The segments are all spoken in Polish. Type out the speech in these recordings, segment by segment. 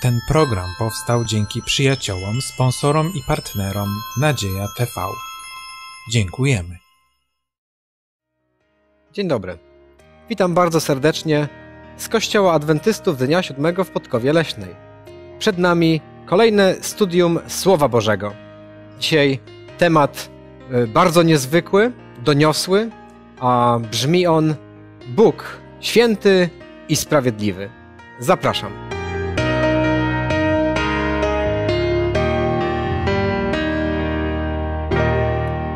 Ten program powstał dzięki przyjaciołom, sponsorom i partnerom Nadzieja TV. Dziękujemy. Dzień dobry. Witam bardzo serdecznie z Kościoła Adwentystów Dnia Siódmego w Podkowie Leśnej. Przed nami kolejne studium Słowa Bożego. Dzisiaj temat y, bardzo niezwykły, doniosły, a brzmi on Bóg święty i sprawiedliwy. Zapraszam.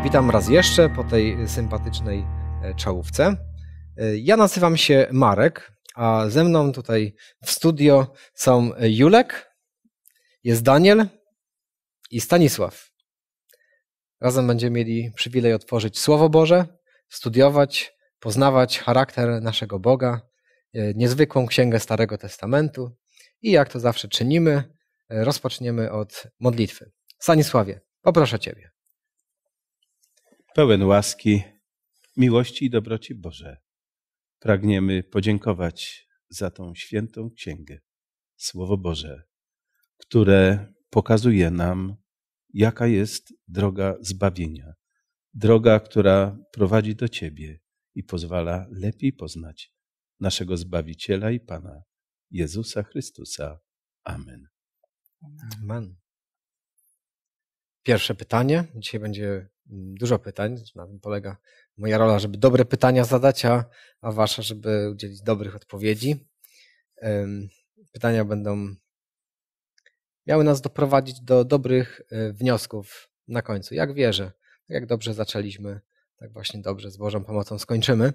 Witam raz jeszcze po tej sympatycznej e, czołówce. E, ja nazywam się Marek, a ze mną tutaj w studio są e, Julek, jest Daniel i Stanisław. Razem będziemy mieli przywilej otworzyć Słowo Boże, studiować, poznawać charakter naszego Boga, niezwykłą księgę Starego Testamentu i jak to zawsze czynimy, rozpoczniemy od modlitwy. Stanisławie, poproszę Ciebie pełen łaski, miłości i dobroci Boże. Pragniemy podziękować za tą świętą księgę, Słowo Boże, które pokazuje nam, jaka jest droga zbawienia, droga, która prowadzi do Ciebie i pozwala lepiej poznać naszego Zbawiciela i Pana, Jezusa Chrystusa. Amen. Amen. Pierwsze pytanie. Dzisiaj będzie mm, dużo pytań. Na tym polega moja rola, żeby dobre pytania zadać, a, a wasza, żeby udzielić dobrych odpowiedzi. Pytania będą miały nas doprowadzić do dobrych e, wniosków na końcu. Jak wierzę, tak jak dobrze zaczęliśmy, tak właśnie dobrze z Bożą pomocą skończymy.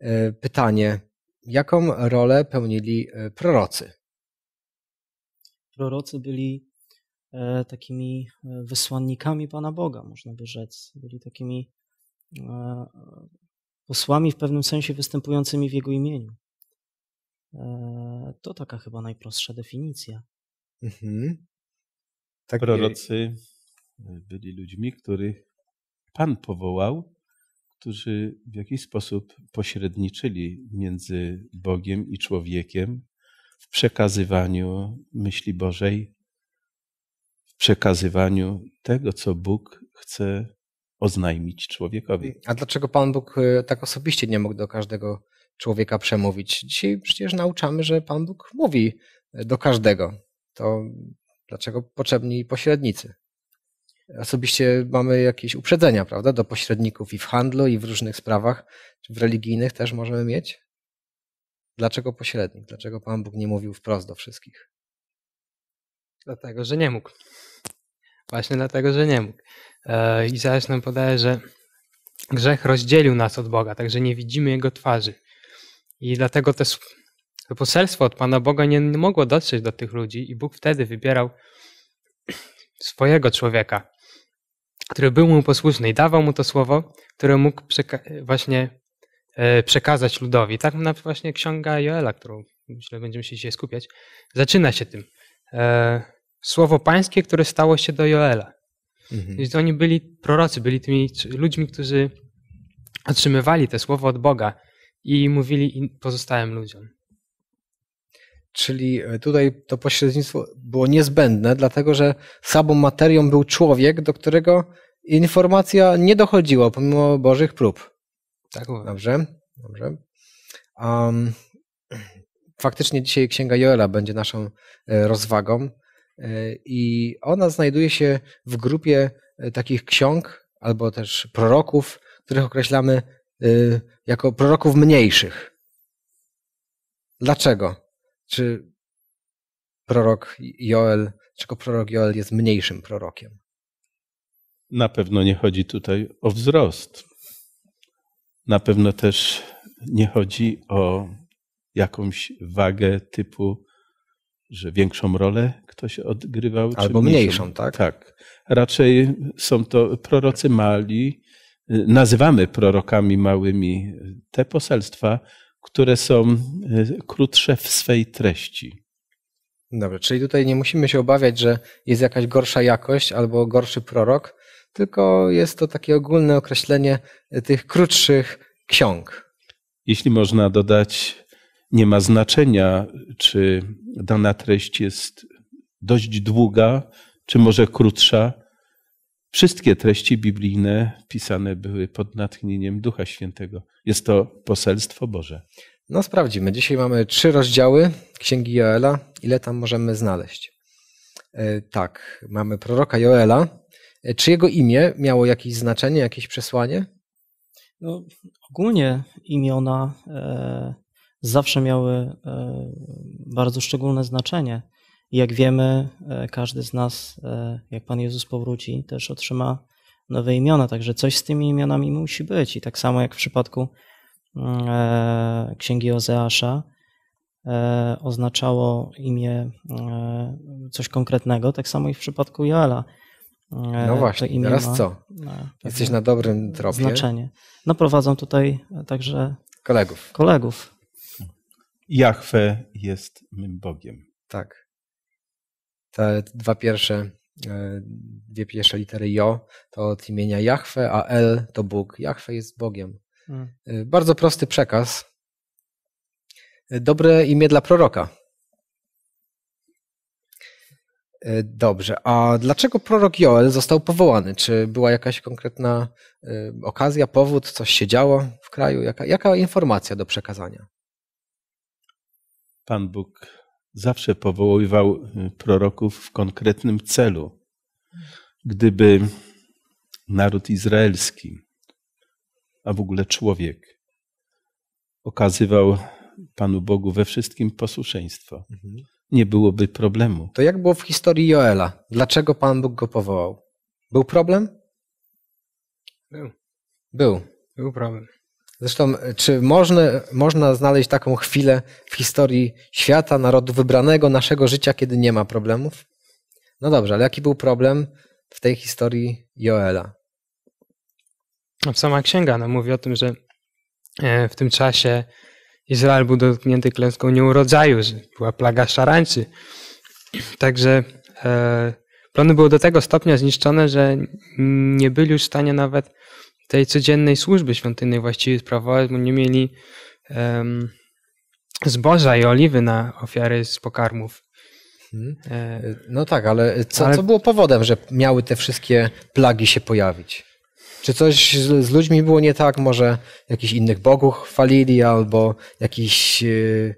E, pytanie, jaką rolę pełnili e, prorocy? Prorocy byli E, takimi e, wysłannikami Pana Boga, można by rzec. Byli takimi e, posłami w pewnym sensie występującymi w Jego imieniu. To taka chyba najprostsza definicja. Mhm. Tak Prorocy byli ludźmi, których Pan powołał, którzy w jakiś sposób pośredniczyli między Bogiem i człowiekiem w przekazywaniu myśli Bożej przekazywaniu tego, co Bóg chce oznajmić człowiekowi. A dlaczego Pan Bóg e, tak osobiście nie mógł do każdego człowieka przemówić? Dzisiaj przecież nauczamy, że Pan Bóg mówi e, do każdego. To dlaczego potrzebni pośrednicy? Osobiście mamy jakieś uprzedzenia, prawda, do pośredników i w handlu, i w różnych sprawach, czy w religijnych też możemy mieć? Dlaczego pośrednik? Dlaczego Pan Bóg nie mówił wprost do wszystkich? Dlatego, że nie mógł. Właśnie dlatego, że nie mógł. E, I zaraz nam podaje, że grzech rozdzielił nas od Boga, także nie widzimy Jego twarzy. I dlatego też to poselstwo od Pana Boga nie mogło dotrzeć do tych ludzi i Bóg wtedy wybierał swojego człowieka, który był mu posłuszny i dawał mu to słowo, które mógł przeka- właśnie e, przekazać ludowi. Tak na właśnie księga Joela, którą myślę będziemy się dzisiaj skupiać, zaczyna się tym. E, słowo pańskie, które stało się do Joela. Mhm. Więc oni byli prorocy, byli tymi ludźmi, którzy otrzymywali te słowo od Boga i mówili pozostałym ludziom. Czyli e, tutaj to pośrednictwo było niezbędne, dlatego że samą materią był człowiek, do którego informacja nie dochodziła pomimo Bożych prób. Tak mówię. Dobrze, dobrze. Um, faktycznie dzisiaj Księga Joela będzie naszą e, rozwagą. E, I ona znajduje się w grupie e, takich ksiąg albo też proroków, których określamy e, jako proroków mniejszych. Dlaczego? Czy prorok Joel, czego prorok Joel jest mniejszym prorokiem? Na pewno nie chodzi tutaj o wzrost. Na pewno też nie chodzi o jakąś wagę typu że większą rolę ktoś odgrywał. Albo mniejszą, mniejszą, tak? Tak. Raczej są to prorocy mali. Nazywamy prorokami małymi te poselstwa, które są e, krótsze w swej treści. Dobrze, czyli tutaj nie musimy się obawiać, że jest jakaś gorsza jakość albo gorszy prorok, tylko jest to takie ogólne określenie e, tych krótszych ksiąg. Jeśli można dodać, nie ma znaczenia, czy dana treść jest dość długa, czy może krótsza. Wszystkie treści biblijne pisane były pod natchnieniem Ducha Świętego. Jest to poselstwo Boże. No sprawdzimy. Dzisiaj mamy trzy rozdziały Księgi Joela. Ile tam możemy znaleźć? E, tak, mamy proroka Joela. E, czy jego imię miało jakieś znaczenie, jakieś przesłanie? No, ogólnie imiona e, zawsze miały e, bardzo szczególne znaczenie. I jak wiemy, e, każdy z nas, e, jak Pan Jezus powróci, też otrzyma nowe imiona, także coś z tymi imionami musi być. I tak samo jak w przypadku mm, księgi Ozeasza, oznaczało imię coś konkretnego, tak samo i w przypadku Joela. No właśnie, teraz co? Jesteś na dobrym tropie. Znaczenie. No prowadzą tutaj także kolegów. kolegów. Jachwę jest mym Bogiem. Tak. Te dwa pierwsze, e, dwie pierwsze litery Jo to od imienia Jachwę, a L to Bóg. Jachwę jest Bogiem. Hmm. E, bardzo prosty przekaz. E, dobre imię dla proroka. Dobrze, a dlaczego prorok Joel został powołany? Czy była jakaś konkretna okazja, powód, coś się działo w kraju? Jaka, jaka informacja do przekazania? Pan Bóg zawsze powoływał y, proroków w konkretnym celu. Gdyby naród izraelski, a w ogóle człowiek, okazywał Panu Bogu we wszystkim posłuszeństwo, mhm. nie byłoby problemu. To jak było w historii Joela? Dlaczego Pan Bóg go powołał? Był problem? Był. Był. Był problem. Zresztą, czy można, można znaleźć taką chwilę w historii świata, narodu wybranego, naszego życia, kiedy nie ma problemów? No dobrze, ale jaki był problem w tej historii Joela? No, sama księga no, mówi o tym, że e, w tym czasie Izrael był dotknięty klęską nieurodzaju, że była plaga szarańczy. Także e, plony były do tego stopnia zniszczone, że nie byli już w stanie nawet tej codziennej służby świątynnej właściwie sprawować, bo nie mieli um, zboża i oliwy na ofiary z pokarmów. Mhm. E, no tak, ale co, ale co, było powodem, że miały te wszystkie plagi się pojawić? Czy coś z, z ludźmi było nie tak? Może jakichś innych bogów chwalili, albo jakiś. E,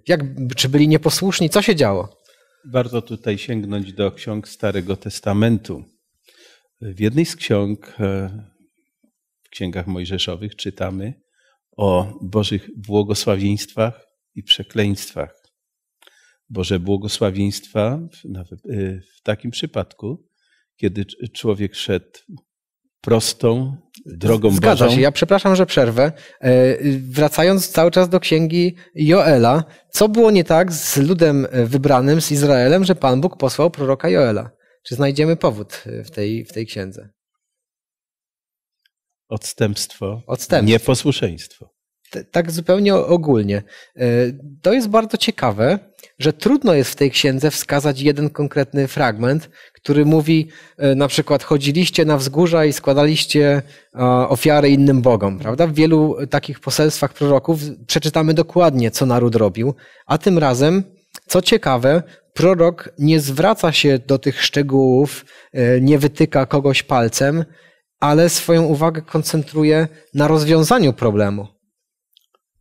jak, czy byli nieposłuszni? Co się działo? Warto tutaj sięgnąć do ksiąg Starego Testamentu. W jednej z ksiąg e, księgach mojżeszowych czytamy o Bożych błogosławieństwach i przekleństwach. Boże błogosławieństwa w, y, takim przypadku, kiedy człowiek szedł prostą drogą Zgadza Bożą. się. Ja przepraszam, że przerwę. E, wracając cały czas do księgi Joela, co było nie tak z ludem e, wybranym, z Izraelem, że Pan Bóg posłał proroka Joela? Czy znajdziemy powód e, w tej, w tej księdze? Odstępstwo, Odstępstwo. nieposłuszeństwo. T- tak zupełnie ogólnie. E, to jest bardzo ciekawe, że trudno jest w tej księdze wskazać jeden konkretny fragment, który mówi e, na przykład chodziliście na wzgórza i składaliście e, ofiary innym bogom, prawda? W wielu takich poselstwach proroków przeczytamy dokładnie, co naród robił, a tym razem, co ciekawe, prorok nie zwraca się do tych szczegółów, nie wytyka kogoś palcem, ale swoją uwagę koncentruje na rozwiązaniu problemu.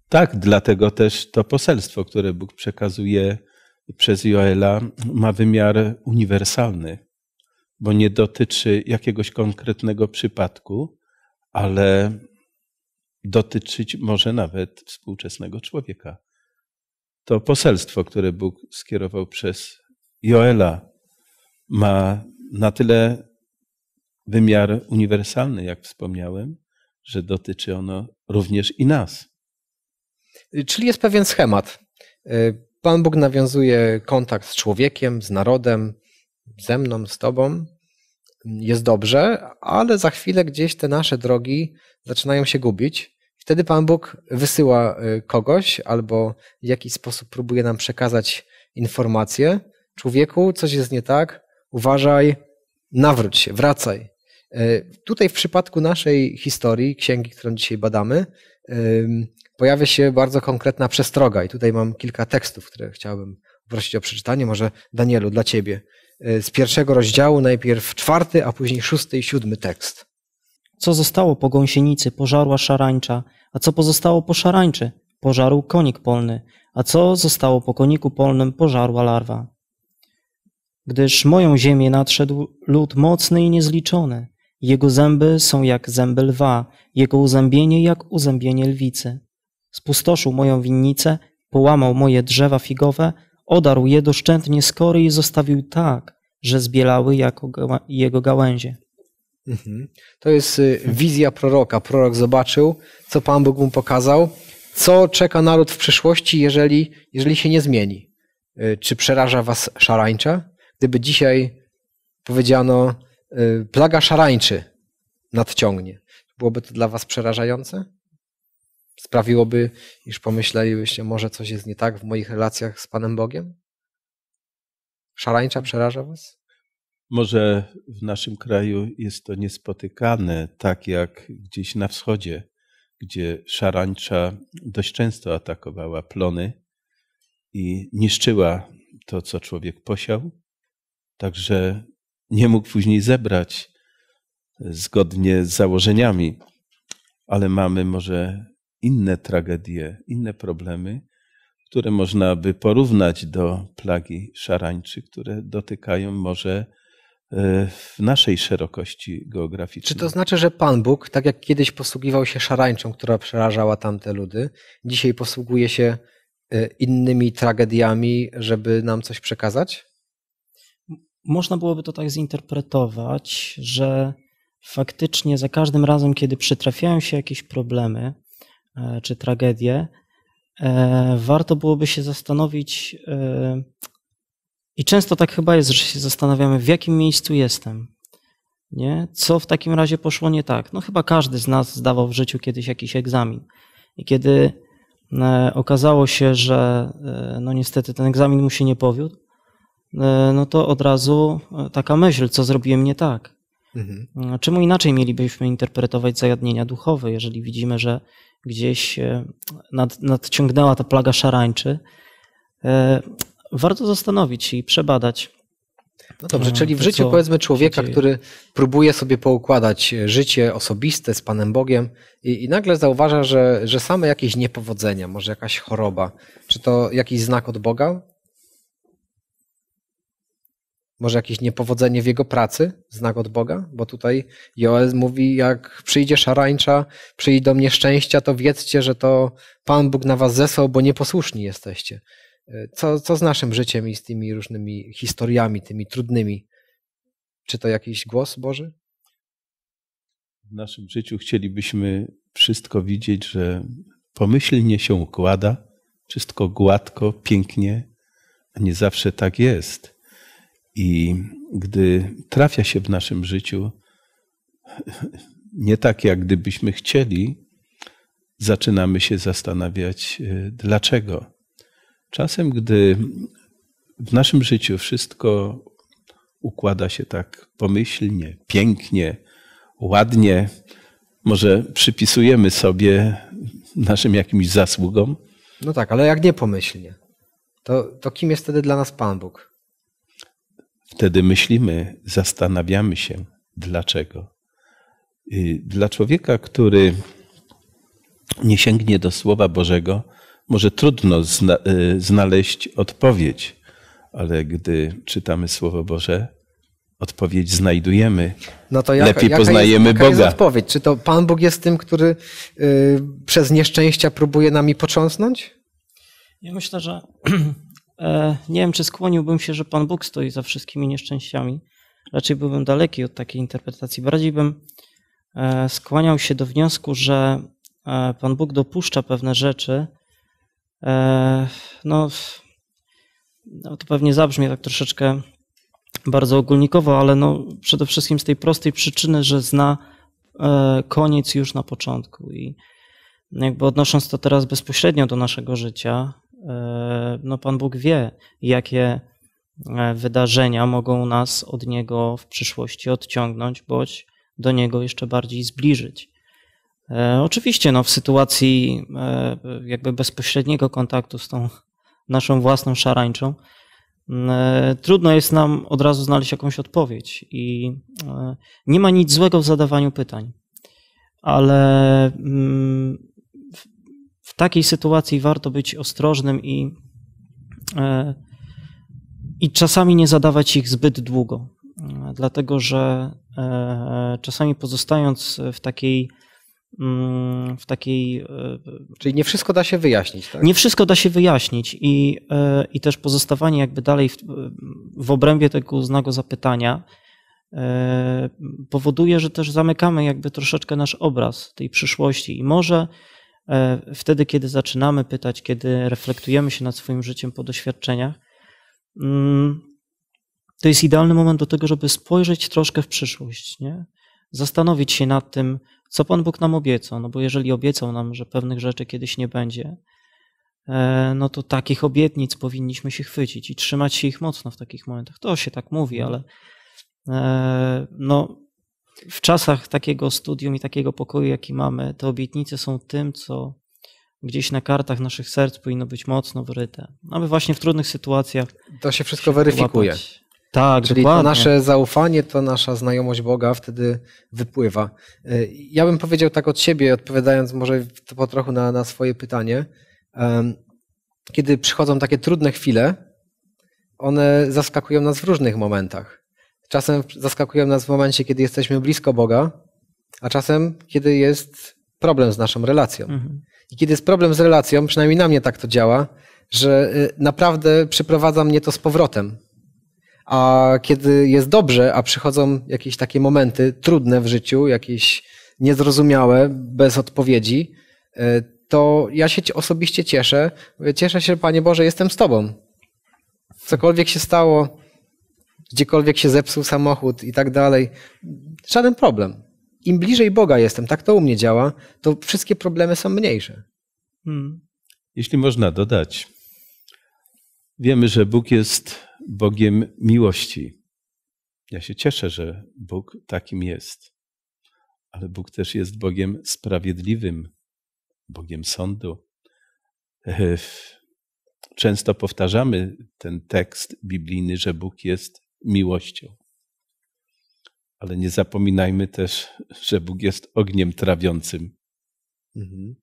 Tak, dlatego też to poselstwo, które Bóg przekazuje przez Joela, ma wymiar uniwersalny, bo nie dotyczy jakiegoś konkretnego przypadku, ale dotyczyć może nawet współczesnego człowieka. To poselstwo, które Bóg skierował przez Joela, ma na tyle wymiar uniwersalny, jak wspomniałem, że dotyczy ono również i nas. Czyli jest pewien schemat. Pan Bóg nawiązuje kontakt z człowiekiem, z narodem, ze mną, z tobą. Jest dobrze, ale za chwilę gdzieś te nasze drogi zaczynają się gubić. Wtedy Pan Bóg wysyła y, kogoś albo w jakiś sposób próbuje nam przekazać informację. Człowieku, coś jest nie tak, uważaj, nawróć się, wracaj. E, tutaj w przypadku naszej historii, księgi, którą dzisiaj badamy, pojawia się bardzo konkretna przestroga i tutaj mam kilka tekstów, które chciałbym prosić o przeczytanie. Może Danielu, dla Ciebie. E, z pierwszego rozdziału najpierw czwarty, a później szósty i siódmy tekst. Co zostało po gąsienicy, pożarła szarańcza, a co pozostało po szarańczy? Pożarł konik polny, a co zostało po koniku polnym? Pożarła larwa. Gdyż moją ziemię nadszedł lud mocny i niezliczony, jego zęby są jak zęby lwa, jego uzębienie jak uzębienie lwicy. Spustoszył moją winnicę, połamał moje drzewa figowe, odarł je doszczętnie z kory i zostawił tak, że zbielały jako gała jego gałęzie. Mhm. To jest y, wizja proroka. Prorok zobaczył, co Pan Bóg mu pokazał, co czeka naród w przyszłości, jeżeli, jeżeli się nie zmieni. Y, czy przeraża Was szarańcza? Gdyby dzisiaj powiedziano, Y, plaga szarańczy nadciągnie. Byłoby to dla Was przerażające? Sprawiłoby, iż pomyślelibyście, może coś jest nie tak w moich relacjach z Panem Bogiem? Szarańcza przeraża Was? Może w naszym kraju jest to niespotykane, tak jak gdzieś na wschodzie, gdzie szarańcza dość często atakowała plony i niszczyła to, co człowiek posiał. Także nie mógł później zebrać zgodnie z założeniami. Ale mamy może inne tragedie, inne problemy, które można by porównać do plagi szarańczy, które dotykają może e, w naszej szerokości geograficznej. Czy to znaczy, że Pan Bóg, tak jak kiedyś posługiwał się szarańczą, która przerażała tamte ludy, dzisiaj posługuje się e, innymi tragediami, żeby nam coś przekazać? Można byłoby to tak zinterpretować, że faktycznie za każdym razem, kiedy przytrafiają się jakieś problemy e, czy tragedie, e, warto byłoby się zastanowić, e, i często tak chyba jest, że się zastanawiamy, w jakim miejscu jestem, nie? Co w takim razie poszło nie tak? No chyba każdy z nas zdawał w życiu kiedyś jakiś egzamin. I kiedy okazało się, że no niestety ten egzamin mu się nie powiódł, E, no to od razu e, taka myśl, co zrobiłem nie tak. Mhm. E, czemu inaczej mielibyśmy interpretować zagadnienia duchowe, jeżeli widzimy, że gdzieś nad, nadciągnęła ta plaga szarańczy? Warto zastanowić się i przebadać. No dobrze, czyli w życiu powiedzmy człowieka, który próbuje sobie poukładać życie osobiste z Panem Bogiem i, i, nagle zauważa, że, że same jakieś niepowodzenia, może jakaś choroba, czy to jakiś znak od Boga? Może jakieś niepowodzenie w jego pracy, znak od Boga? Bo tutaj Joel mówi, jak przyjdzie szarańcza, mnie szczęścia, to wiedzcie, że to Pan Bóg na was zesłał, bo nieposłuszni jesteście. Co, co z naszym życiem i z tymi różnymi historiami, tymi trudnymi? Czy to jakiś głos Boży? W naszym życiu chcielibyśmy wszystko widzieć, że pomyślnie się układa, wszystko gładko, pięknie, a nie zawsze tak jest. I gdy trafia się w naszym życiu nie tak, jak gdybyśmy chcieli, zaczynamy się zastanawiać, y, dlaczego. Czasem, gdy w naszym życiu wszystko układa się tak pomyślnie, pięknie, ładnie, może przypisujemy sobie naszym jakimś zasługom. No tak, ale jak nie pomyślnie, to, to kim jest wtedy dla nas Pan Bóg? Wtedy myślimy, zastanawiamy się, dlaczego. Y, dla człowieka, który nie sięgnie do Słowa Bożego, może trudno zna y, znaleźć odpowiedź, ale gdy czytamy Słowo Boże, odpowiedź znajdujemy. No to jaka, Lepiej jaka poznajemy jest, jaka Boga. Jest odpowiedź? Czy to Pan Bóg jest tym, który yy, przez nieszczęścia próbuje nami począsnąć? Ja myślę, że E, nie wiem, czy skłoniłbym się, że Pan Bóg stoi za wszystkimi nieszczęściami. Raczej byłbym daleki od takiej interpretacji. Bardziej bym e, skłaniał się do wniosku, że e, Pan Bóg dopuszcza pewne rzeczy. No, no, to pewnie zabrzmie tak troszeczkę bardzo ogólnikowo, ale no przede wszystkim z tej prostej przyczyny, że zna koniec już na początku. I jakby odnosząc to teraz bezpośrednio do naszego życia, E, no Pan Bóg wie, jakie e, wydarzenia mogą nas od Niego w przyszłości odciągnąć, bądź do Niego jeszcze bardziej zbliżyć. E, oczywiście no, w sytuacji jakby bezpośredniego kontaktu z tą naszą własną szarańczą, mm, trudno jest nam od razu znaleźć jakąś odpowiedź i nie ma nic złego w zadawaniu pytań, ale mm, w takiej sytuacji warto być ostrożnym i, e, i czasami nie zadawać ich zbyt długo, e, dlatego że e, czasami pozostając w takiej mm, w takiej. Czyli nie wszystko da się wyjaśnić, tak? Nie wszystko da się wyjaśnić i, i też pozostawanie jakby dalej w, w obrębie tego znaku zapytania powoduje, że też zamykamy jakby troszeczkę nasz obraz tej przyszłości i może E, wtedy, kiedy zaczynamy pytać, kiedy reflektujemy się nad swoim życiem po doświadczeniach, mm, to jest idealny moment do tego, żeby spojrzeć troszkę w przyszłość, nie? zastanowić się nad tym, co Pan Bóg nam obiecał. No bo jeżeli obiecał nam, że pewnych rzeczy kiedyś nie będzie, e, no to takich obietnic powinniśmy się chwycić i trzymać się ich mocno w takich momentach. To się tak mówi, ale e, no, w czasach takiego studium i takiego pokoju, jaki mamy, te obietnice są tym, co gdzieś na kartach naszych serc powinno być mocno wryte. Aby właśnie w trudnych sytuacjach. To się wszystko się weryfikuje. Tak, Czyli dokładnie. to nasze zaufanie, to nasza znajomość Boga wtedy wypływa. Y, ja bym powiedział tak od siebie, odpowiadając może po trochu na, na swoje pytanie. Kiedy przychodzą takie trudne chwile, one zaskakują nas w różnych momentach. Czasem zaskakują nas w momencie, kiedy jesteśmy blisko Boga, a czasem, kiedy jest problem z naszą relacją. Mhm. I kiedy jest problem z relacją, przynajmniej na mnie tak to działa, że y, naprawdę przyprowadza mnie to z powrotem. A kiedy jest dobrze, a przychodzą jakieś takie momenty trudne w życiu, jakieś niezrozumiałe, bez odpowiedzi, y, to ja się osobiście cieszę. Cieszę się, Panie Boże, jestem z Tobą. Cokolwiek się stało, gdziekolwiek się zepsuł samochód i tak dalej. Żaden problem. Im bliżej Boga jestem, tak to u mnie działa, to wszystkie problemy są mniejsze. Hmm. Jeśli można dodać, wiemy, że Bóg jest Bogiem miłości. Ja się cieszę, że Bóg takim jest, ale Bóg też jest Bogiem sprawiedliwym, Bogiem sądu. Często powtarzamy ten tekst biblijny, że Bóg jest miłością. Ale nie zapominajmy też, że Bóg jest ogniem trawiącym. Mhm.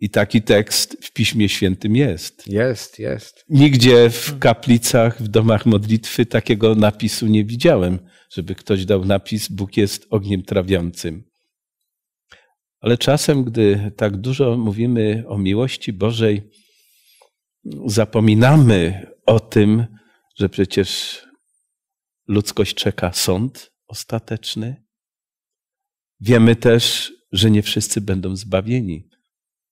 I taki tekst w Piśmie Świętym jest. Jest, jest. Nigdzie w kaplicach, w domach modlitwy takiego napisu nie widziałem, żeby ktoś dał napis Bóg jest ogniem trawiącym. Ale czasem, gdy tak dużo mówimy o miłości Bożej, zapominamy o tym, że przecież ludzkość czeka sąd ostateczny. Wiemy też, że nie wszyscy będą zbawieni,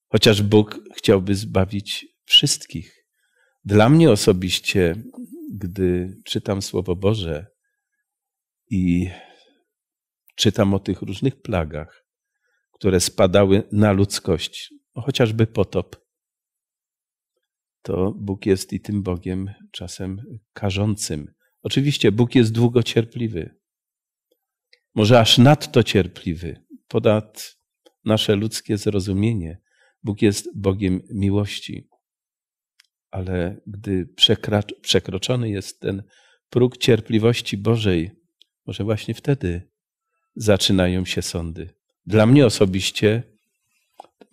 chociaż Bóg chciałby zbawić wszystkich. Dla mnie osobiście, gdy czytam Słowo Boże i czytam o tych różnych plagach, które spadały na ludzkość, no chociażby potop, to Bóg jest i tym Bogiem czasem karzącym. Oczywiście Bóg jest długocierpliwy. Może aż nadto cierpliwy, ponad nasze ludzkie zrozumienie. Bóg jest Bogiem miłości. Ale gdy przekroczony jest ten próg cierpliwości Bożej, może właśnie wtedy zaczynają się sądy. Dla mnie osobiście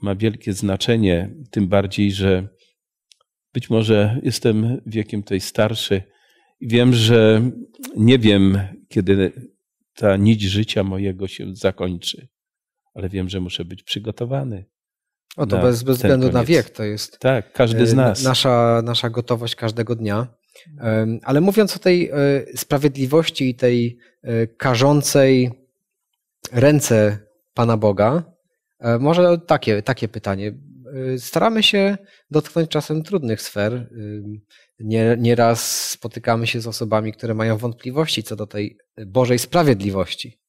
ma wielkie znaczenie, tym bardziej, że być może jestem wiekiem tej starszy Wiem, że nie wiem, kiedy ta nić życia mojego się zakończy, ale wiem, że muszę być przygotowany. O to bez, bez względu koniec. na wiek to jest. Tak, każdy e, z nas. Nasza, nasza gotowość każdego dnia. Ale mówiąc o tej e, sprawiedliwości i tej e, karzącej ręce Pana Boga, może takie, takie pytanie. Staramy się dotknąć czasem trudnych sfer nie, nieraz spotykamy się z osobami, które mają wątpliwości co do tej Bożej sprawiedliwości.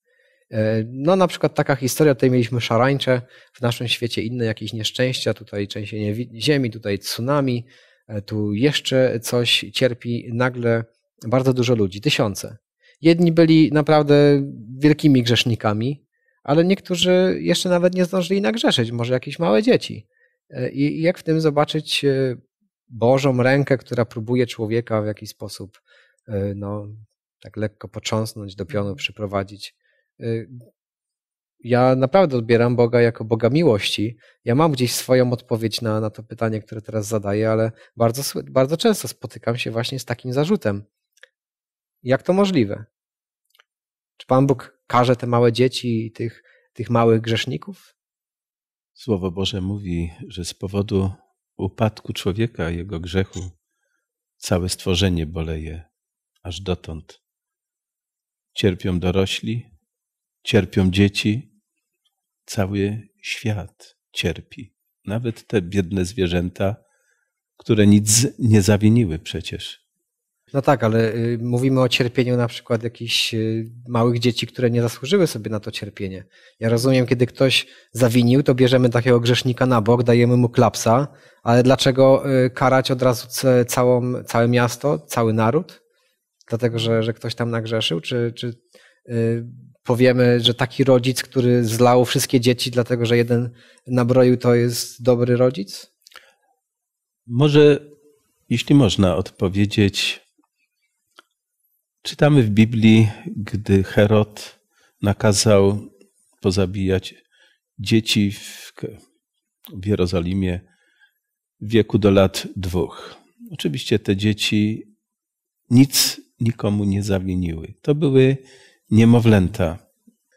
E, no na przykład taka historia, tutaj mieliśmy szarańcze, w naszym świecie inne jakieś nieszczęścia, tutaj trzęsienie ziemi, tutaj tsunami, e, tu jeszcze coś cierpi nagle bardzo dużo ludzi, tysiące. Jedni byli naprawdę wielkimi grzesznikami, ale niektórzy jeszcze nawet nie zdążyli nagrzeszyć, może jakieś małe dzieci. E, I jak w tym zobaczyć Bożą rękę, która próbuje człowieka w jakiś sposób y, no, tak lekko począsnąć do pionu, mhm. przyprowadzić. Y, ja naprawdę odbieram Boga jako Boga miłości. Ja mam gdzieś swoją odpowiedź na, na to pytanie, które teraz zadaję, ale bardzo, bardzo często spotykam się właśnie z takim zarzutem. Jak to możliwe? Czy Pan Bóg karze te małe dzieci i tych, tych małych grzeszników? Słowo Boże mówi, że z powodu upadku człowieka, jego grzechu, całe stworzenie boleje aż dotąd. Cierpią dorośli, cierpią dzieci, cały świat cierpi. Nawet te biedne zwierzęta, które nic nie zawiniły przecież. No tak, ale y, mówimy o cierpieniu na przykład jakichś y, małych dzieci, które nie zasłużyły sobie na to cierpienie. Ja rozumiem, kiedy ktoś zawinił, to bierzemy takiego grzesznika na bok, dajemy mu klapsa, ale dlaczego y, karać od razu całą, całe miasto, cały naród? Dlatego, że, że ktoś tam nagrzeszył? Czy, czy powiemy, że taki rodzic, który zlał wszystkie dzieci, dlatego że jeden nabroił, to jest dobry rodzic? Może, jeśli można, odpowiedzieć Czytamy w Biblii, gdy Herod nakazał pozabijać dzieci w, w Jerozolimie w wieku do lat dwóch. Oczywiście te dzieci nic nikomu nie zawiniły. To były niemowlęta.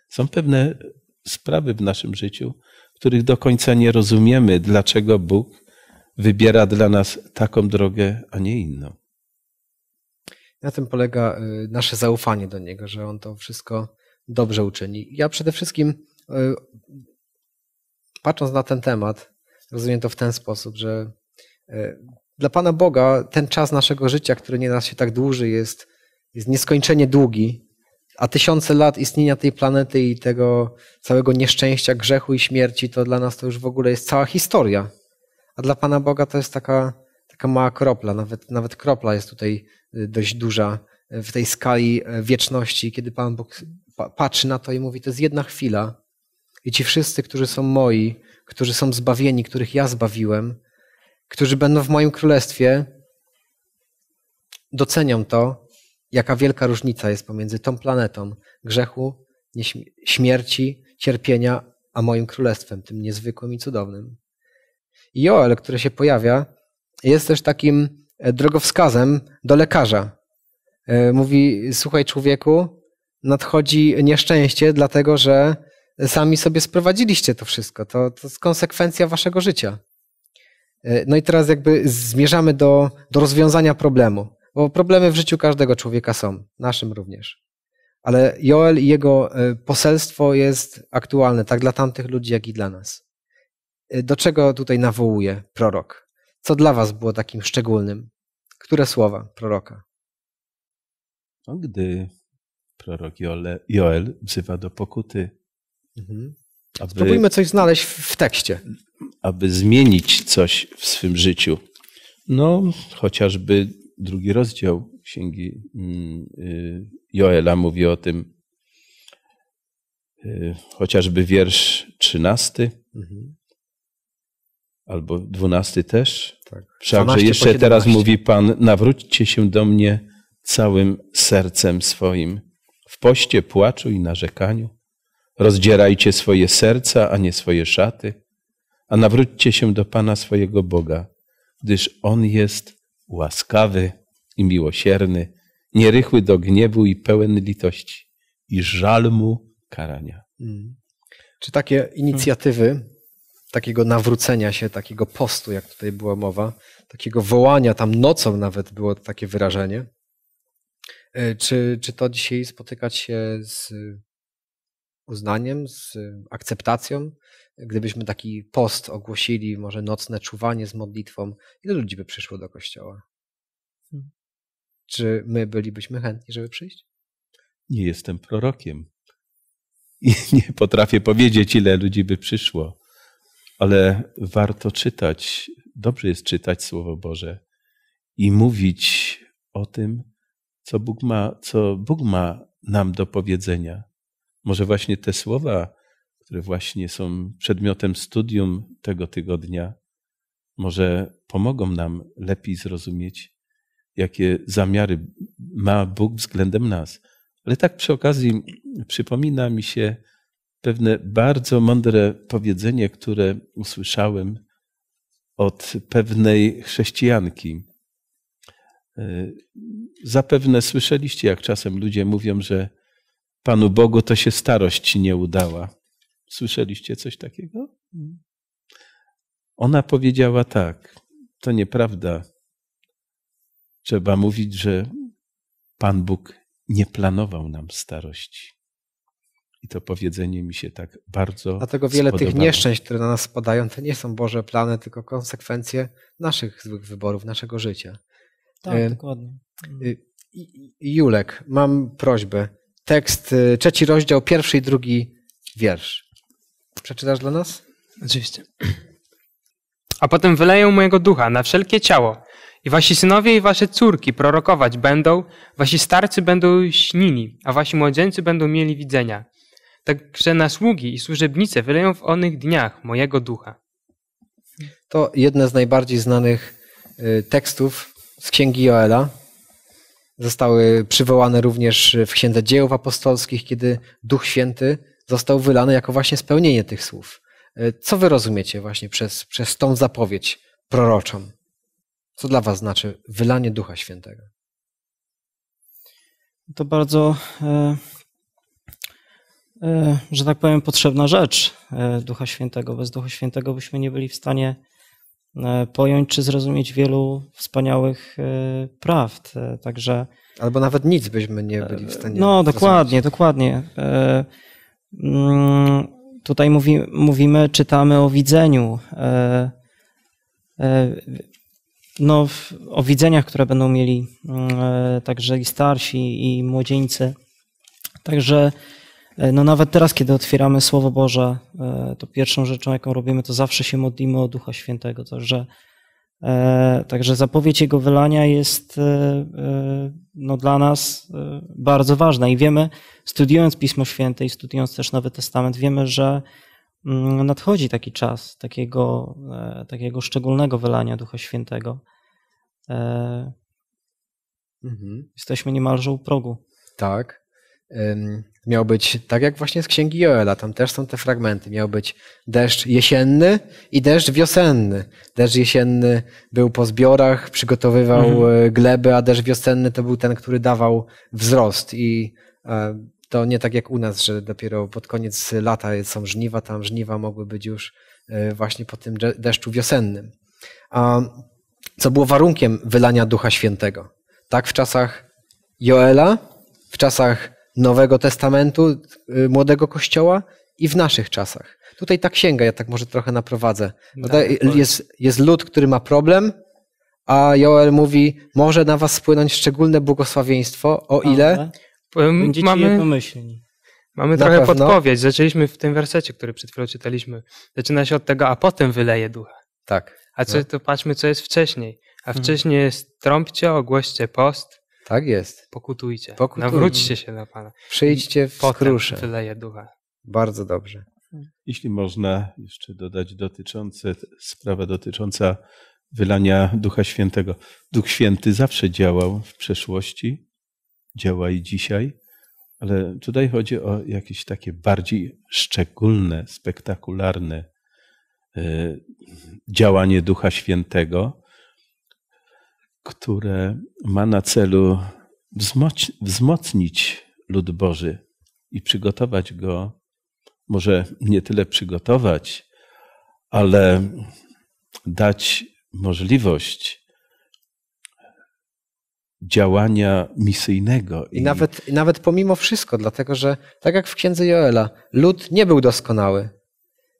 Są pewne sprawy w naszym życiu, których do końca nie rozumiemy, dlaczego Bóg wybiera dla nas taką drogę, a nie inną. Na tym polega y, nasze zaufanie do Niego, że On to wszystko dobrze uczyni. Ja przede wszystkim, y, patrząc na ten temat, rozumiem to w ten sposób, że y, dla Pana Boga ten czas naszego życia, który nie nas się tak dłuży, jest, jest nieskończenie długi, a tysiące lat istnienia tej planety i tego całego nieszczęścia, grzechu i śmierci, to dla nas to już w ogóle jest cała historia. A dla Pana Boga to jest taka taka mała kropla, nawet, nawet kropla jest tutaj y, dość duża y, w tej skali y, wieczności, kiedy Pan Bóg patrzy na to i mówi: To jest jedna chwila, i ci wszyscy, którzy są moi, którzy są zbawieni, których ja zbawiłem, którzy będą w moim królestwie, docenią to, jaka wielka różnica jest pomiędzy tą planetą grzechu, śmierci, cierpienia, a moim królestwem, tym niezwykłym i cudownym. I Joel, który się pojawia, jest też takim e, drogowskazem do lekarza. E, mówi: Słuchaj, człowieku, nadchodzi nieszczęście, dlatego że sami sobie sprowadziliście to wszystko. To, to jest konsekwencja waszego życia. E, no i teraz jakby zmierzamy do, do rozwiązania problemu, bo problemy w życiu każdego człowieka są, naszym również. Ale Joel i jego poselstwo jest aktualne tak dla tamtych ludzi, jak i dla nas. Do czego tutaj nawołuje prorok? Co dla was było takim szczególnym? Które słowa proroka? No, gdy prorok Joel, wzywa do pokuty. Mhm. Aby, Spróbujmy coś znaleźć w tekście. Aby zmienić coś w swym życiu. No, chociażby drugi rozdział księgi mm, y, Joela mówi o tym, y, chociażby wiersz trzynasty. Mhm. Albo dwunasty też? Tak. Wszakże jeszcze teraz mówi Pan, nawróćcie się do mnie całym sercem swoim. W poście, płaczu i narzekaniu. Rozdzierajcie swoje serca, a nie swoje szaty. A nawróćcie się do Pana swojego Boga, gdyż On jest łaskawy i miłosierny, nierychły do gniewu i pełen litości i żal mu karania. Hmm. Czy takie inicjatywy takiego nawrócenia się, takiego postu, jak tutaj była mowa, takiego wołania, tam nocą nawet było takie wyrażenie. E, czy, czy to dzisiaj spotykać się z uznaniem, z akceptacją? Gdybyśmy taki post ogłosili, może nocne czuwanie z modlitwą, ile ludzi by przyszło do kościoła? Hmm. Czy my bylibyśmy chętni, żeby przyjść? Nie jestem prorokiem i nie potrafię powiedzieć, ile ludzi by przyszło ale warto czytać, dobrze jest czytać Słowo Boże i mówić o tym, co Bóg ma, co Bóg ma nam do powiedzenia. Może właśnie te słowa, które właśnie są przedmiotem studium tego tygodnia, może pomogą nam lepiej zrozumieć, jakie zamiary ma Bóg względem nas. Ale tak przy okazji przypomina mi się pewne bardzo mądre powiedzenie, które usłyszałem od pewnej chrześcijanki. E, zapewne słyszeliście, jak czasem ludzie mówią, że Panu Bogu to się starość nie udała. Słyszeliście coś takiego? Ona powiedziała tak: To nieprawda. Trzeba mówić, że Pan Bóg nie planował nam starości. I to powiedzenie mi się tak bardzo. Dlatego wiele spodobało. tych nieszczęść, które na nas spadają, to nie są Boże plany, tylko konsekwencje naszych złych wyborów, naszego życia. Tak, dokładnie. Y, Julek, mam prośbę. Tekst, y, trzeci rozdział, pierwszy i drugi wiersz. Przeczytasz dla nas? Oczywiście. A potem wyleję mojego ducha na wszelkie ciało. I wasi synowie i wasze córki prorokować będą, wasi starcy będą śnili, a wasi młodzieńcy będą mieli widzenia. Także na sługi i służebnice wyleją w onych dniach mojego ducha. To jedne z najbardziej znanych y, tekstów z księgi Joela. Zostały przywołane również w księdze dzieł apostolskich, kiedy Duch Święty został wylany jako właśnie spełnienie tych słów. Y, co wy rozumiecie właśnie przez, przez tą zapowiedź proroczą? Co dla was znaczy wylanie Ducha Świętego? To bardzo. E, E, że tak powiem, potrzebna rzecz e, Ducha Świętego. Bez Ducha Świętego byśmy nie byli w stanie e, pojąć czy zrozumieć wielu wspaniałych prawd. Także. Albo nawet nic byśmy nie byli w stanie. No, dokładnie, zrozumieć. dokładnie. Mm, tutaj mówi, mówimy, czytamy o widzeniu. No, o widzeniach, które będą mieli mm, także i starsi, i młodzieńcy. Także E, no nawet teraz, kiedy otwieramy Słowo Boże, e, to pierwszą rzeczą, jaką robimy, to zawsze się modlimy o Ducha Świętego. Także, e, także zapowiedź Jego wylania jest no, dla nas bardzo ważna. I wiemy, studiując Pismo Święte i studiując też Nowy Testament, wiemy, że mm, nadchodzi taki czas takiego, takiego szczególnego wylania Ducha Świętego. Mhm. Jesteśmy niemalże u progu. Tak. Miał być, tak jak właśnie z księgi Joela, tam też są te fragmenty. Miał być deszcz jesienny i deszcz wiosenny. Deszcz jesienny był po zbiorach, przygotowywał mhm. E, gleby, a deszcz wiosenny to był ten, który dawał wzrost. I e, to nie tak jak u nas, że dopiero pod koniec lata są żniwa, tam żniwa mogły być już e, właśnie po tym deszczu wiosennym. Co było warunkiem wylania Ducha Świętego. Tak w czasach Joela, w czasach Nowego Testamentu, y, Młodego Kościoła i w naszych czasach. Tutaj ta księga, ja tak może trochę naprowadzę. Tak, jest, jest lud, który ma problem, a Joel mówi, może na was spłynąć szczególne błogosławieństwo, o ile będziecie mamy, jednomyślni. Mamy trochę pewno. podpowiedź. Zaczęliśmy w tym wersecie, który przed chwilą czytaliśmy. Zaczyna się od tego, a potem wyleje ducha. Tak. A co, no. to patrzmy, co jest wcześniej. A hmm. wcześniej jest trąbcie, ogłoście post, tak jest. Pokutujcie. Pokutujmy. Nawróćcie się na Pana. Przyjdźcie w Potem skruszę. wyleje ducha. Bardzo dobrze. Jeśli można jeszcze dodać dotyczące, sprawa dotycząca wylania Ducha Świętego. Duch Święty zawsze działał w przeszłości, działa i dzisiaj, ale tutaj chodzi o jakieś takie bardziej szczególne, spektakularne e, działanie Ducha Świętego, które ma na celu wzmocnić lud Boży i przygotować go, może nie tyle przygotować, ale dać możliwość działania misyjnego. I, I, nawet, nawet pomimo wszystko, dlatego że tak jak w księdze Joela, lud nie był doskonały.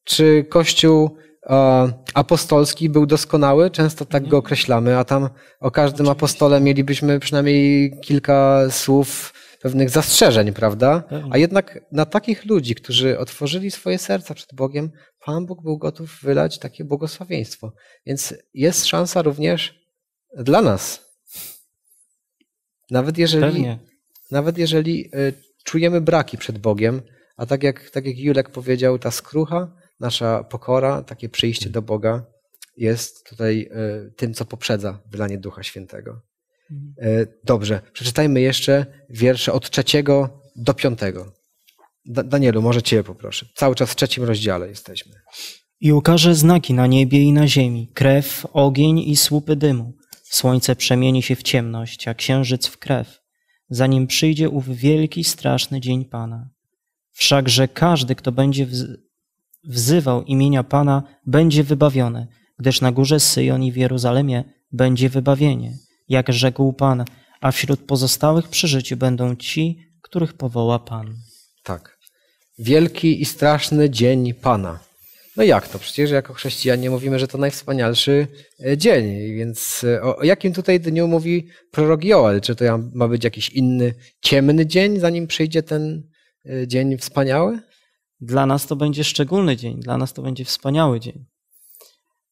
Czy Kościół E, apostolski był doskonały, często tak go określamy, a tam o każdym apostole mielibyśmy przynajmniej kilka słów pewnych zastrzeżeń, prawda? A jednak na takich ludzi, którzy otworzyli swoje serca przed Bogiem, Pan Bóg był gotów wylać takie błogosławieństwo. Więc jest szansa również dla nas. Nawet jeżeli, nawet jeżeli e, czujemy braki przed Bogiem, a tak jak, tak jak Julek powiedział, ta skrucha, nasza pokora, takie przyjście do Boga jest tutaj e, tym, co poprzedza wylanie Ducha Świętego. E, dobrze, przeczytajmy jeszcze wiersze od trzeciego do piątego. Danielu, może Cię poproszę. Cały czas w trzecim rozdziale jesteśmy. I ukaże znaki na niebie i na ziemi, krew, ogień i słupy dymu. Słońce przemieni się w ciemność, a księżyc w krew, zanim przyjdzie ów wielki, straszny dzień Pana. Wszakże każdy, kto będzie wzywał imienia Pana, będzie wybawiony, gdyż na górze Syjon i w Jeruzalemie będzie wybawienie, jak rzekł Pan, a wśród pozostałych przy życiu będą ci, których powoła Pan. Tak. Wielki i straszny dzień Pana. No jak to? Przecież jako chrześcijanie mówimy, że to najwspanialszy e, dzień. Więc e, o jakim tutaj dniu mówi prorok Joel? Czy to ma być jakiś inny, ciemny dzień, zanim przyjdzie ten e, dzień wspaniały? Dla nas to będzie szczególny dzień, dla nas to będzie wspaniały dzień.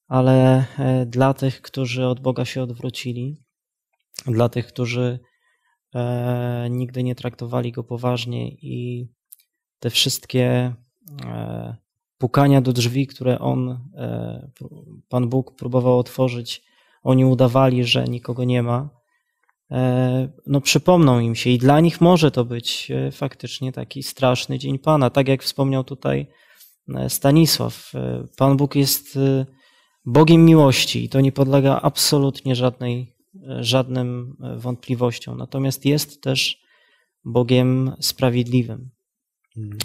Ale e, dla tych, którzy od Boga się odwrócili, dla tych, którzy e, nigdy nie traktowali go poważnie i te wszystkie e, pukania do drzwi, które on, Pan Bóg próbował otworzyć, oni udawali, że nikogo nie ma E, no przypomną im się i dla nich może to być e, faktycznie taki straszny dzień Pana. Tak jak wspomniał tutaj e, Stanisław, Pan Bóg jest Bogiem miłości i to nie podlega absolutnie żadnej, żadnym wątpliwościom. Natomiast jest też Bogiem sprawiedliwym. Mm.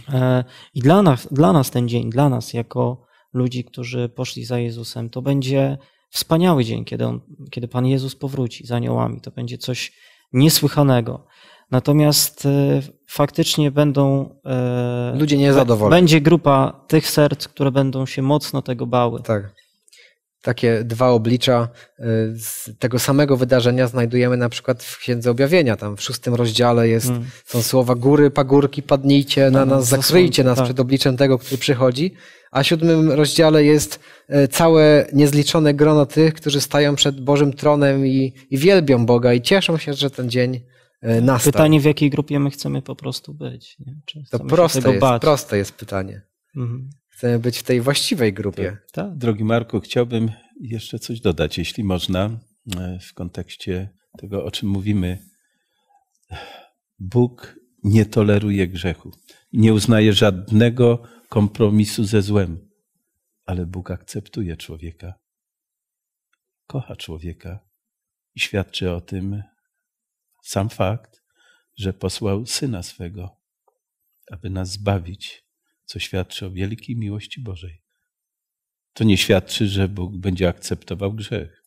I dla nas, dla nas ten dzień, dla nas jako ludzi, którzy poszli za Jezusem, to będzie Wspaniały dzień, kiedy, on, kiedy Pan Jezus powróci z aniołami. To będzie coś niesłychanego. Natomiast e, faktycznie będą. E, Ludzie niezadowoleni. Będzie grupa tych serc, które będą się mocno tego bały. Tak. Takie dwa oblicza e, z tego samego wydarzenia znajdujemy na przykład w Księdze Objawienia. Tam w szóstym rozdziale jest, mm. są słowa góry, pagórki, padnijcie na no, no nas, zasłonki, zakryjcie nas tak. przed obliczem tego, który przychodzi a siódmym rozdziale jest e, całe niezliczone grono tych, którzy stają przed Bożym tronem i, i wielbią Boga i cieszą się, że ten dzień e, nastał. Pytanie, w jakiej grupie my chcemy po prostu być. to proste jest, proste jest pytanie. Mhm. Chcemy być w tej właściwej grupie. Tak, ta. drogi Marku, chciałbym jeszcze coś dodać, jeśli można, e, w kontekście tego, o czym mówimy. Bóg nie toleruje grzechu. Nie uznaje żadnego kompromisu ze złem. Ale Bóg akceptuje człowieka, kocha człowieka i świadczy o tym sam fakt, że posłał syna swego, aby nas zbawić, co świadczy o wielkiej miłości Bożej. To nie świadczy, że Bóg będzie akceptował grzech.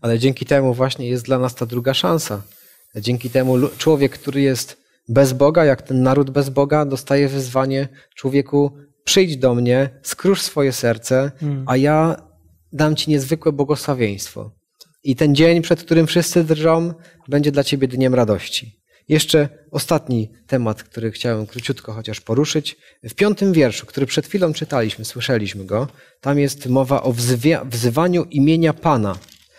Ale dzięki temu właśnie jest dla nas ta druga szansa. Dzięki temu człowiek, który jest bez Boga, jak ten naród bez Boga, dostaje wyzwanie człowieku przyjdź do mnie, skrusz swoje serce, mm. a ja dam ci niezwykłe błogosławieństwo. I ten dzień, przed którym wszyscy drżą, będzie dla ciebie dniem radości. Jeszcze ostatni temat, który chciałem króciutko chociaż poruszyć. W piątym wierszu, który przed chwilą czytaliśmy, słyszeliśmy go, tam jest mowa o wzywaniu imienia Pana.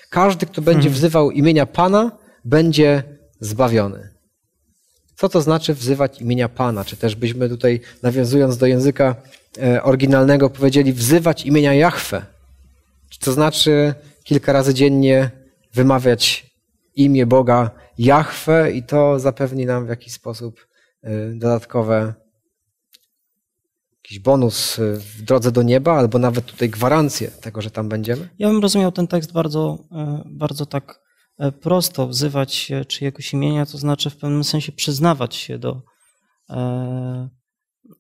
Każdy, kto będzie mm. wzywał imienia Pana, będzie zbawiony. Co to znaczy wzywać imienia Pana? Czy też byśmy tutaj, nawiązując do języka e, oryginalnego, powiedzieli wzywać imienia Jahwe? To znaczy kilka razy dziennie wymawiać imię Boga Jahwe i to zapewni nam w jakiś sposób e, dodatkowe jakiś bonus e, w drodze do nieba, albo nawet tutaj gwarancję tego, że tam będziemy? Ja bym rozumiał ten tekst bardzo, bardzo tak E, prosto wzywać się czyjegoś imienia, to znaczy w pewnym sensie przyznawać się do, e,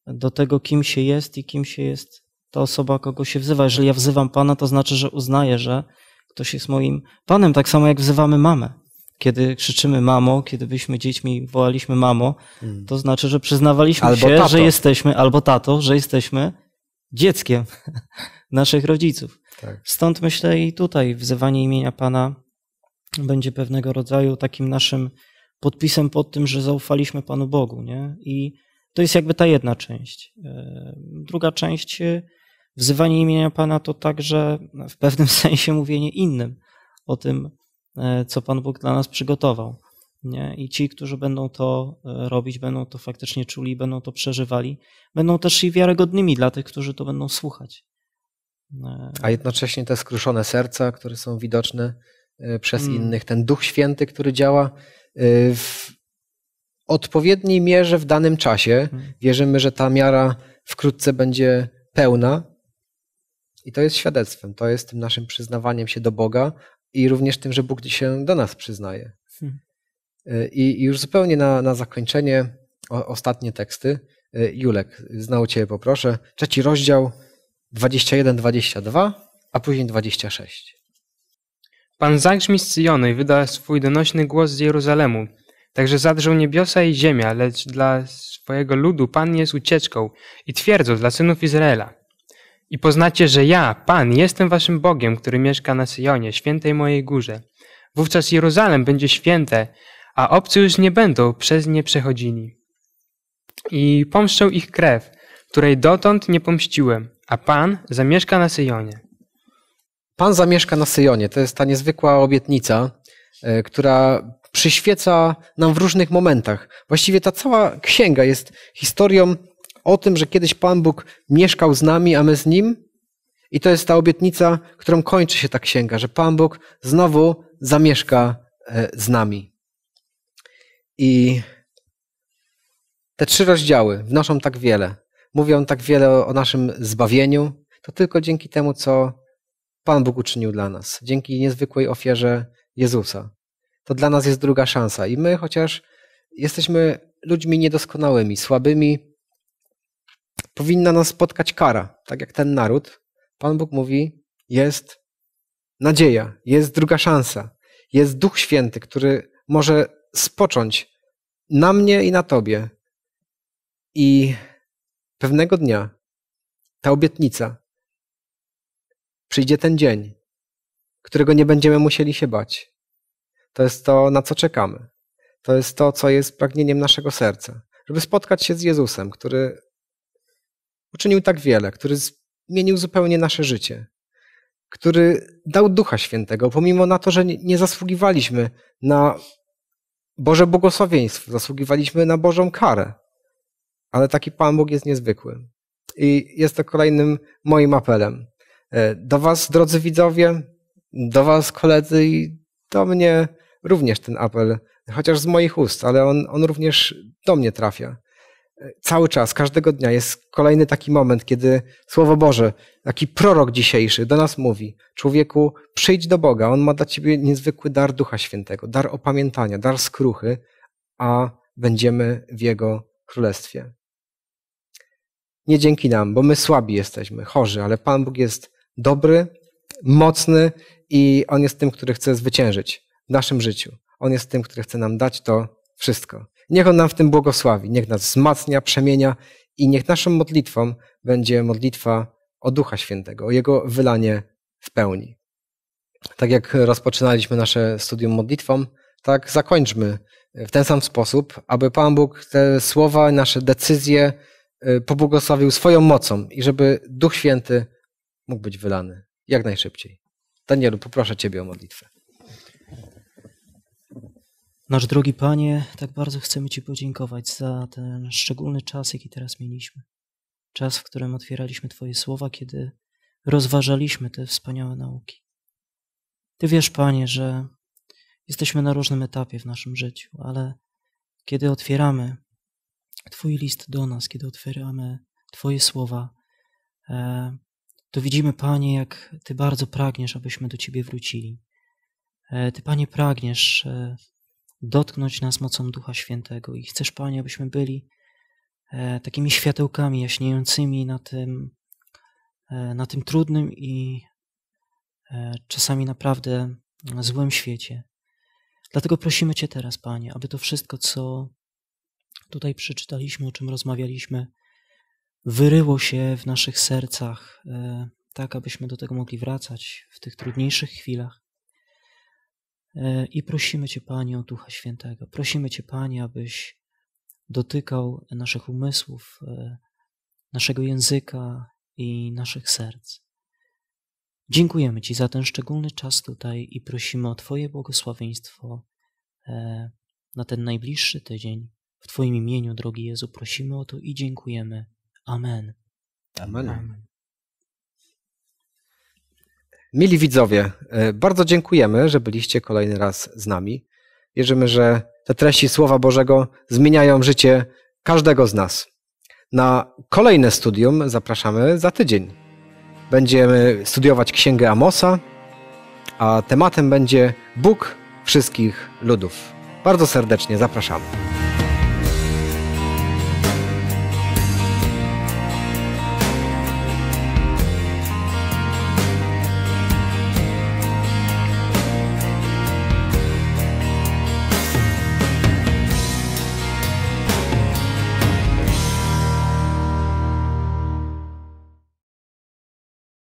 do tego, kim się jest i kim się jest ta osoba, kogo się wzywa. Jeżeli ja wzywam Pana, to znaczy, że uznaję, że ktoś jest moim Panem, tak samo jak wzywamy mamę. Kiedy krzyczymy mamo, kiedy byliśmy dziećmi wołaliśmy mamo, mm. to znaczy, że przyznawaliśmy albo się, tato. że jesteśmy, albo tato, że jesteśmy dzieckiem naszych rodziców. Tak. Stąd myślę i tutaj wzywanie imienia Pana będzie pewnego rodzaju takim naszym podpisem pod tym, że zaufaliśmy Panu Bogu. Nie? I to jest jakby ta jedna część. E, druga część, e, wzywanie imienia Pana to także w pewnym sensie mówienie innym o tym, e, co Pan Bóg dla nas przygotował. Nie? I ci, którzy będą to robić, będą to faktycznie czuli, będą to przeżywali, będą też i wiarygodnymi dla tych, którzy to będą słuchać. A jednocześnie te skruszone serca, które są widoczne, E, przez mm. innych, ten Duch Święty, który działa e, w odpowiedniej mierze w danym czasie. Mm. Wierzymy, że ta miara wkrótce będzie pełna. I to jest świadectwem, to jest tym naszym przyznawaniem się do Boga i również tym, że Bóg się do nas przyznaje. Hmm. E, I już zupełnie na, na zakończenie ostatnie teksty. Julek, znał Cię poproszę. Trzeci rozdział 21-22, a później 26. Pan zagrzmi z Syjonu i wyda swój donośny głos z Jeruzalemu. Także zadrżą niebiosa i ziemia, lecz dla swojego ludu Pan jest ucieczką i twierdzą dla synów Izraela. I poznacie, że ja, Pan, jestem waszym Bogiem, który mieszka na Syjonie, świętej mojej górze. Wówczas Jeruzalem będzie święte, a obcy już nie będą przez nie przechodzili. I pomszczą ich krew, której dotąd nie pomściłem, a Pan zamieszka na Syjonie. Pan zamieszka na Syjonie. To jest ta niezwykła obietnica, e, która przyświeca nam w różnych momentach. Właściwie ta cała księga jest historią o tym, że kiedyś Pan Bóg mieszkał z nami, a my z Nim. I to jest ta obietnica, którą kończy się ta księga, że Pan Bóg znowu zamieszka e, z nami. I te trzy rozdziały wnoszą tak wiele, mówią tak wiele o naszym zbawieniu. To tylko dzięki temu, co Pan Bóg uczynił dla nas, dzięki niezwykłej ofierze Jezusa. To dla nas jest druga szansa i my, chociaż jesteśmy ludźmi niedoskonałymi, słabymi, powinna nas spotkać kara, tak jak ten naród. Pan Bóg mówi: jest nadzieja, jest druga szansa, jest Duch Święty, który może spocząć na mnie i na tobie. I pewnego dnia ta obietnica Przyjdzie ten dzień, którego nie będziemy musieli się bać. To jest to, na co czekamy. To jest to, co jest pragnieniem naszego serca. Żeby spotkać się z Jezusem, który uczynił tak wiele, który zmienił zupełnie nasze życie, który dał Ducha Świętego, pomimo na to, że nie zasługiwaliśmy na Boże błogosławieństwo, zasługiwaliśmy na Bożą karę. Ale taki Pan Bóg jest niezwykły. I jest to kolejnym moim apelem. E, do Was, drodzy widzowie, do Was, koledzy i do mnie również ten apel, chociaż z moich ust, ale on, on również do mnie trafia. E, cały czas, każdego dnia jest kolejny taki moment, kiedy Słowo Boże, taki prorok dzisiejszy do nas mówi: Człowieku, przyjdź do Boga, on ma dla ciebie niezwykły dar Ducha Świętego, dar opamiętania, dar skruchy, a będziemy w Jego królestwie. Nie dzięki nam, bo my słabi jesteśmy, chorzy, ale Pan Bóg jest dobry, mocny i On jest tym, który chce zwyciężyć w naszym życiu. On jest tym, który chce nam dać to wszystko. Niech On nam w tym błogosławi, niech nas wzmacnia, przemienia i niech naszą modlitwą będzie modlitwa o Ducha Świętego, o Jego wylanie w pełni. Tak jak rozpoczynaliśmy nasze studium modlitwą, tak zakończmy w ten sam sposób, aby Pan Bóg te słowa, nasze decyzje y, pobłogosławił swoją mocą i żeby Duch Święty mógł być wylany jak najszybciej. Danielu, poproszę Ciebie o modlitwę. Nasz drogi Panie, tak bardzo chcemy Ci podziękować za ten szczególny czas, jaki teraz mieliśmy. Czas, w którym otwieraliśmy Twoje słowa, kiedy rozważaliśmy te wspaniałe nauki. Ty wiesz, Panie, że jesteśmy na różnym etapie w naszym życiu, ale kiedy otwieramy Twój list do nas, kiedy otwieramy Twoje słowa, e, to widzimy, Panie, jak Ty bardzo pragniesz, abyśmy do Ciebie wrócili. E, Ty, Panie, pragniesz e, dotknąć nas mocą Ducha Świętego i chcesz, Panie, abyśmy byli e, takimi światełkami jaśniejącymi na tym, na tym trudnym i czasami naprawdę złym świecie. Dlatego prosimy Cię teraz, Panie, aby to wszystko, co tutaj przeczytaliśmy, o czym rozmawialiśmy, wyryło się w naszych sercach, e, tak abyśmy do tego mogli wracać w tych trudniejszych chwilach. E, I prosimy Cię, Panie, o Ducha Świętego. Prosimy Cię, Panie, abyś dotykał naszych umysłów, e, naszego języka i naszych serc. Dziękujemy Ci za ten szczególny czas tutaj i prosimy o Twoje błogosławieństwo na ten najbliższy tydzień. W Twoim imieniu, drogi Jezu, prosimy o to i dziękujemy. Amen. Amen. Amen. Mili widzowie, e, bardzo dziękujemy, że byliście kolejny raz z nami. Wierzymy, że te treści Słowa Bożego zmieniają życie każdego z nas. Na kolejne studium zapraszamy za tydzień. Będziemy studiować Księgę Amosa, a tematem będzie Bóg wszystkich ludów. Bardzo serdecznie zapraszamy.